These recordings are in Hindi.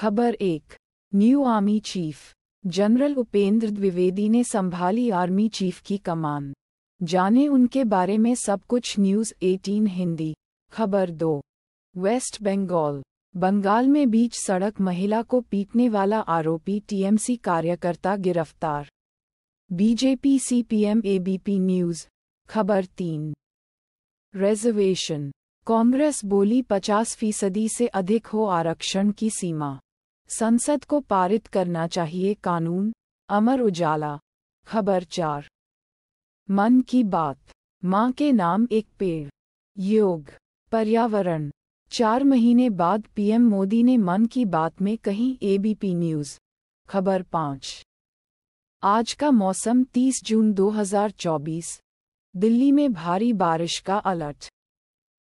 खबर एक new army chief general Upendra Dwivedi ने संभाली आर्मी चीफ की कमान जाने उनके बारे में सब कुछ न्यूज़ 18 हिंदी खबर दो वेस्ट बंगाल बंगाल में बीच सड़क महिला को पीटने वाला आरोपी टीएमसी कार्यकर्ता गिरफ्तार बीजेपी सीपीएम एबीपी न्यूज़ खबर तीन रेजर्वेशन कांग्रेस बोली पचास फीसदी से अधिक हो आरक्षण की सीमा संसद को पारित करना चाहिए कानून अमर उजाला खबर चार मन की बात माँ के नाम एक पेड़ योग पर्यावरण चार महीने बाद पीएम मोदी ने मन की बात में कही एबीपी न्यूज खबर पाँच आज का मौसम 30 जून 2024 दिल्ली में भारी बारिश का अलर्ट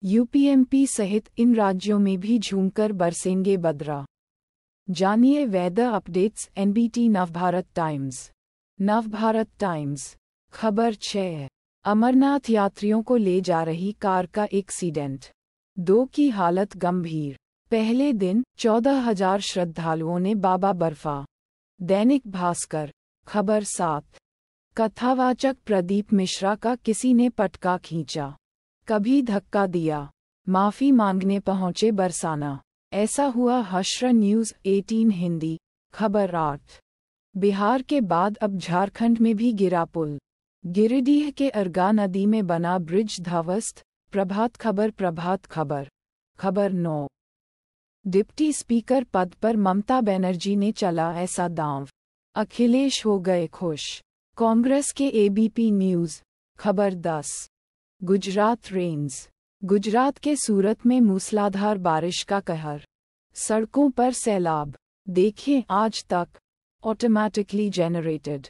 यूपीएमपी सहित इन राज्यों में भी झूमकर बरसेंगे बदरा जानिए weather updates NBT Navbharat Times Navbharat Times खबर छः अमरनाथ यात्रियों को ले जा रही कार का एक्सीडेंट दो की हालत गंभीर पहले दिन चौदह हजार श्रद्धालुओं ने बाबा बर्फा दैनिक भास्कर खबर सात कथावाचक प्रदीप मिश्रा का किसी ने पटका खींचा कभी धक्का दिया माफी मांगने पहुंचे बरसाना ऐसा हुआ हश्र न्यूज़ 18 हिंदी खबर आठ बिहार के बाद अब झारखंड में भी गिरा पुल गिरिडीह के अरगा नदी में बना ब्रिज ध्वस्त प्रभात खबर प्रभात खबर खबर नौ डिप्टी स्पीकर पद पर ममता बनर्जी ने चला ऐसा दांव अखिलेश हो गए खुश कांग्रेस के एबीपी न्यूज़ खबर दस गुजरात रेंज गुजरात के सूरत में मूसलाधार बारिश का कहर सड़कों पर सैलाब देखें आज तक ऑटोमैटिकली जनरेटेड